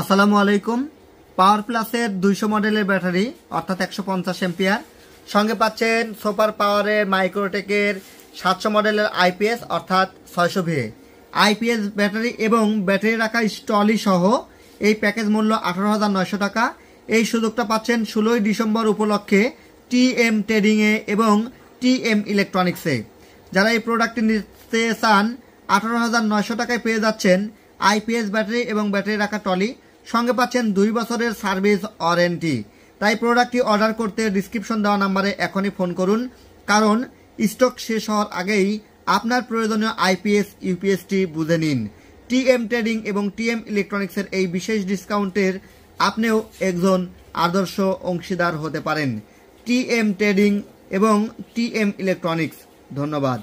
আসসালামু আলাইকুম পাওয়ার প্লাসের দুইশো মডেলের ব্যাটারি অর্থাৎ একশো পঞ্চাশ এম্পিয়ার সঙ্গে পাচ্ছেন সুপার পাওয়ারের মাইক্রোটেকের সাতশো মডেলের আইপিএস অর্থাৎ ছয়শো ভি আইপিএস ব্যাটারি এবং ব্যাটারি রাখা স্টলি সহ এই প্যাকেজ মূল্য আঠারো হাজার নয়শো টাকা এই সুযোগটা পাচ্ছেন ষোলোই ডিসেম্বর উপলক্ষে টি এম ট্রেডিংয়ে এবং টি এম ইলেকট্রনিক্সে যারা এই প্রোডাক্টটি নিতে চান আঠারো হাজার নয়শো টাকায় পেয়ে যাচ্ছেন আইপিএস ব্যাটারি এবং ব্যাটারি রাখা টলি সঙ্গে পাচ্ছেন দুই বছরের সার্ভিস ওয়ারেন্টি তাই প্রোডাক্টটি অর্ডার করতে ডিসক্রিপশন দেওয়া নাম্বারে এখনই ফোন করুন কারণ স্টক শেষ হওয়ার আগেই আপনার প্রয়োজনীয় আইপিএস ইউপিএসটি বুঝে নিন টিএম ট্রেডিং এবং টিএম ইলেকট্রনিক্সের এই বিশেষ ডিসকাউন্টের আপনিও একজন আদর্শ অংশীদার হতে পারেন টিএম ট্রেডিং এবং টিএম ইলেকট্রনিক্স ধন্যবাদ